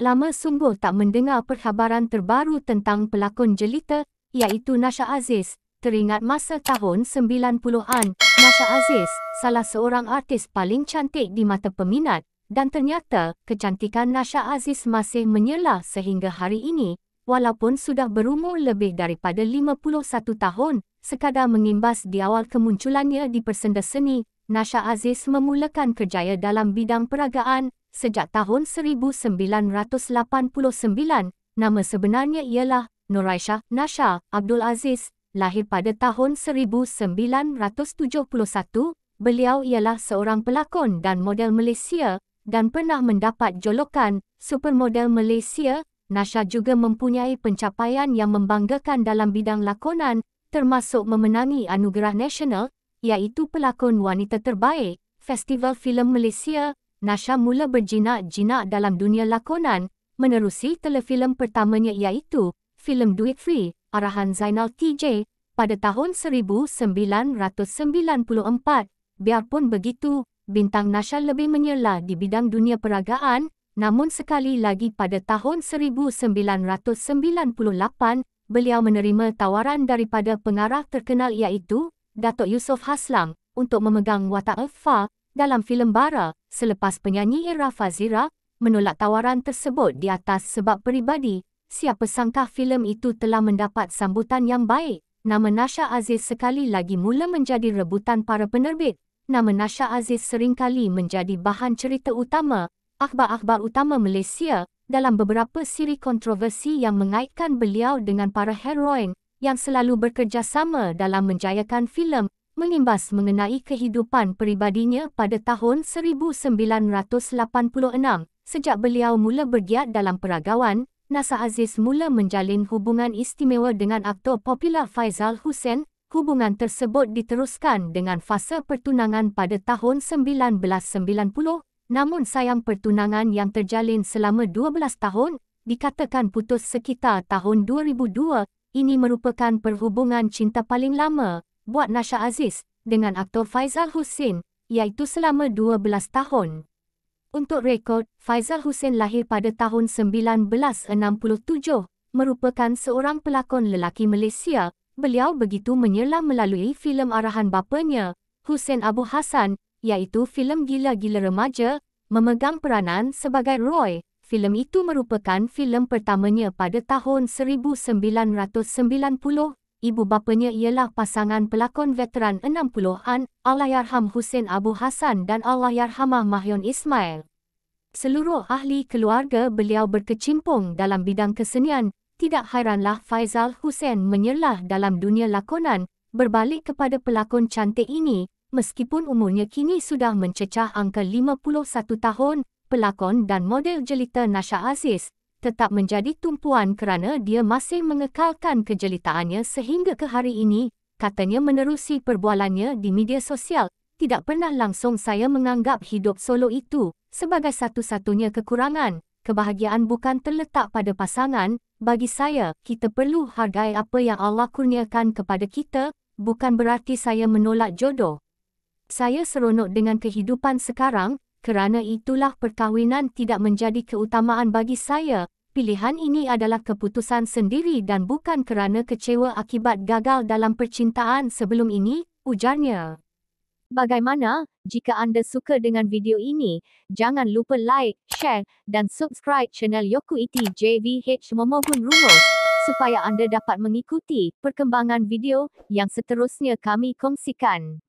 Lama sungguh tak mendengar perkhabaran terbaru tentang pelakon jelita, iaitu Nasha Aziz. Teringat masa tahun 90-an, Nasha Aziz, salah seorang artis paling cantik di mata peminat. Dan ternyata, kecantikan Nasha Aziz masih menyela sehingga hari ini, walaupun sudah berumur lebih daripada 51 tahun, sekadar mengimbas di awal kemunculannya di Persenda Seni, Nasha Aziz memulakan kerjaya dalam bidang peragaan sejak tahun 1989. Nama sebenarnya ialah Noraisha Nasha Abdul Aziz, lahir pada tahun 1971. Beliau ialah seorang pelakon dan model Malaysia dan pernah mendapat jolokan supermodel Malaysia. Nasha juga mempunyai pencapaian yang membanggakan dalam bidang lakonan termasuk memenangi anugerah nasional iaitu pelakon wanita terbaik Festival Filem Malaysia. Nasha mula berjinak-jinak dalam dunia lakonan menerusi telefilm pertamanya iaitu filem Duit Free arahan Zainal TJ pada tahun 1994. Biarpun begitu, bintang Nasha lebih menyela di bidang dunia peragaan Namun sekali lagi pada tahun 1998, beliau menerima tawaran daripada pengarah terkenal iaitu Datuk Yusof Haslam untuk memegang watak Alfa dalam filem Bara selepas penyanyi Ira Fazira menolak tawaran tersebut di atas sebab peribadi. Siapa sangka filem itu telah mendapat sambutan yang baik. Nama Nasha Aziz sekali lagi mula menjadi rebutan para penerbit. Nama Nasha Aziz seringkali menjadi bahan cerita utama akhbar-akhbar utama Malaysia dalam beberapa siri kontroversi yang mengaitkan beliau dengan para heroin yang selalu bekerjasama dalam menjayakan filem mengimbas mengenai kehidupan peribadinya pada tahun 1986. Sejak beliau mula bergiat dalam peragawan, Nasa Aziz mula menjalin hubungan istimewa dengan aktor popular Faizal Hussein. Hubungan tersebut diteruskan dengan fasa pertunangan pada tahun 1990 Namun sayang pertunangan yang terjalin selama 12 tahun, dikatakan putus sekitar tahun 2002, ini merupakan perhubungan cinta paling lama buat Nasha Aziz dengan aktor Faizal Hussein, iaitu selama 12 tahun. Untuk rekod, Faizal Hussein lahir pada tahun 1967, merupakan seorang pelakon lelaki Malaysia. Beliau begitu menyelam melalui filem arahan bapanya, Hussein Abu Hassan, 1968 iaitu filem Gila-Gila Remaja, memegang peranan sebagai Roy. Filem itu merupakan filem pertamanya pada tahun 1990. Ibu bapanya ialah pasangan pelakon veteran 60-an, Allahyarham Hussein Abu Hassan dan Allahyarhamah Mahyun Ismail. Seluruh ahli keluarga beliau berkecimpung dalam bidang kesenian. Tidak hairanlah Faizal Hussein menyerlah dalam dunia lakonan. Berbalik kepada pelakon cantik ini, Meskipun umurnya kini sudah mencecah angka 51 tahun, pelakon dan model jelita Nasha Aziz tetap menjadi tumpuan kerana dia masih mengekalkan kejelitaannya sehingga ke hari ini, katanya menerusi perbualannya di media sosial. Tidak pernah langsung saya menganggap hidup solo itu sebagai satu-satunya kekurangan. Kebahagiaan bukan terletak pada pasangan. Bagi saya, kita perlu hargai apa yang Allah kurniakan kepada kita, bukan berarti saya menolak jodoh. Saya seronok dengan kehidupan sekarang, kerana itulah perkahwinan tidak menjadi keutamaan bagi saya. Pilihan ini adalah keputusan sendiri dan bukan kerana kecewa akibat gagal dalam percintaan sebelum ini, ujarnya. Bagaimana, jika anda suka dengan video ini, jangan lupa like, share dan subscribe channel Yoku Iti JVH Momohun Rumus supaya anda dapat mengikuti perkembangan video yang seterusnya kami kongsikan.